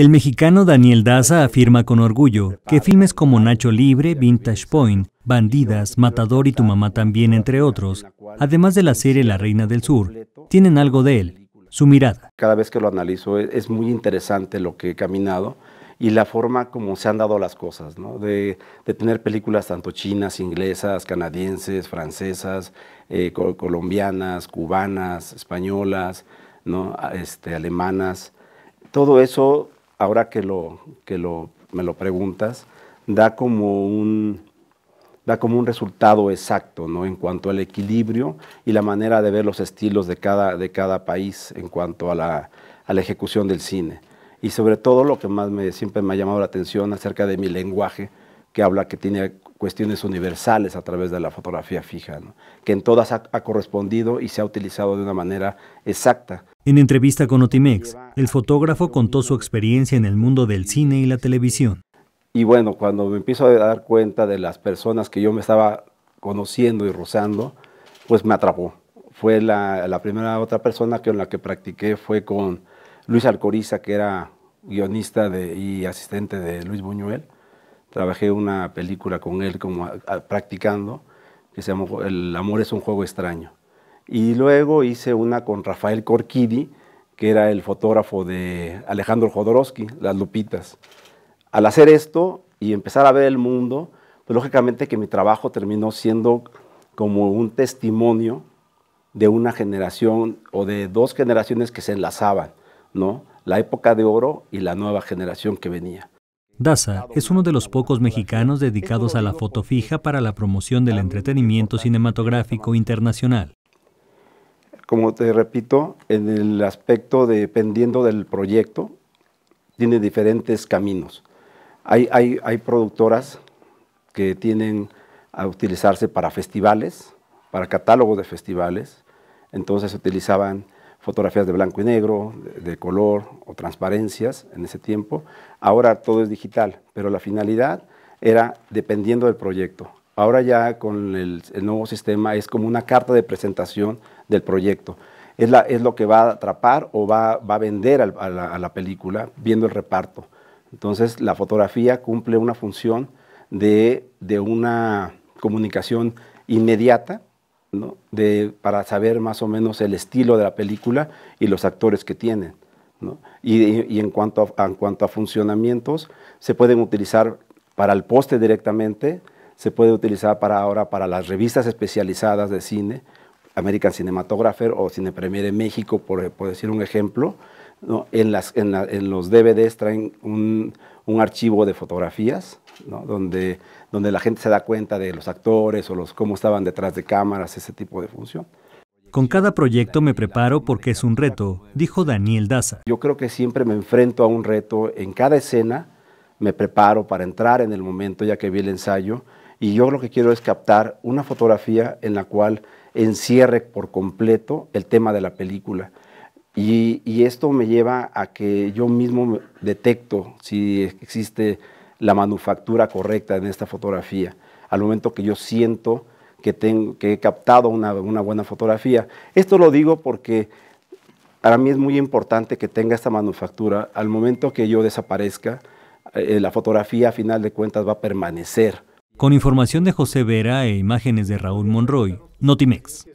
El mexicano Daniel Daza afirma con orgullo que filmes como Nacho Libre, Vintage Point, Bandidas, Matador y Tu Mamá también, entre otros, además de la serie La Reina del Sur, tienen algo de él, su mirada. Cada vez que lo analizo e-, es muy interesante lo que he caminado y la forma como se han dado las cosas, de, tener películas tanto chinas, inglesas, canadienses, francesas, eh, colombianas, cubanas, españolas, este, alemanas. Todo eso ahora que, lo, que lo, me lo preguntas, da como un, da como un resultado exacto ¿no? en cuanto al equilibrio y la manera de ver los estilos de cada, de cada país en cuanto a la, a la ejecución del cine. Y sobre todo lo que más me, siempre me ha llamado la atención acerca de mi lenguaje, que habla que tiene cuestiones universales a través de la fotografía fija, que en todas ha, correspondido y se ha utilizado de una manera exacta. En entrevista con Otimex, el fotógrafo contó su experiencia en el mundo del cine y la televisión. Y bueno, cuando me empiezo a dar cuenta de las personas que yo me estaba conociendo y rozando, pues me atrapó. Fue la, primera otra persona con la que practiqué fue con Luis Alcoriza, que era guionista de, y asistente de Luis Buñuel trabajé una película con él como practicando, que se llamó El amor es un juego extraño. Y luego hice una con Rafael Corquidi, que era el fotógrafo de Alejandro Jodorowsky, Las Lupitas. Al hacer esto y empezar a ver el mundo, pues, lógicamente que mi trabajo terminó siendo como un testimonio de una generación o de dos generaciones que se enlazaban, ¿no? La época de oro y la nueva generación que venía. DASA es uno de los pocos mexicanos dedicados a la foto fija para la promoción del entretenimiento cinematográfico internacional. Como te repito, en el aspecto dependiendo del proyecto, tiene diferentes caminos. Hay, hay productoras que tienen a utilizarse para festivales, para catálogos de festivales, entonces se utilizaban fotografías de blanco y negro, de, color o transparencias en ese tiempo. Ahora todo es digital, pero la finalidad era dependiendo del proyecto. Ahora ya con el, nuevo sistema es como una carta de presentación del proyecto. Es, lo que va a atrapar o va, a vender a, la, película viendo el reparto. Entonces la fotografía cumple una función de una comunicación inmediata para saber más o menos el estilo de la película y los actores que tienen. Y, en, cuanto a, en cuanto a funcionamientos, se pueden utilizar para el poste directamente, se puede utilizar para ahora para las revistas especializadas de cine, American Cinematographer o Cine Premier en México, por, por decir un ejemplo, en, los DVDs traen un, un archivo de fotografías, donde, donde la gente se da cuenta de los actores o los, cómo estaban detrás de cámaras, ese tipo de función. Con cada proyecto me preparo porque es un reto, dijo Daniel Daza. Yo creo que siempre me enfrento a un reto en cada escena, me preparo para entrar en el momento ya que vi el ensayo y yo lo que quiero es captar una fotografía en la cual encierre por completo el tema de la película. Y, esto me lleva a que yo mismo detecto si existe la manufactura correcta en esta fotografía. Al momento que yo siento que, tengo, que he captado una, buena fotografía. Esto lo digo porque para mí es muy importante que tenga esta manufactura. Al momento que yo desaparezca, eh, la fotografía a final de cuentas va a permanecer. Con información de José Vera e imágenes de Raúl Monroy, Notimex.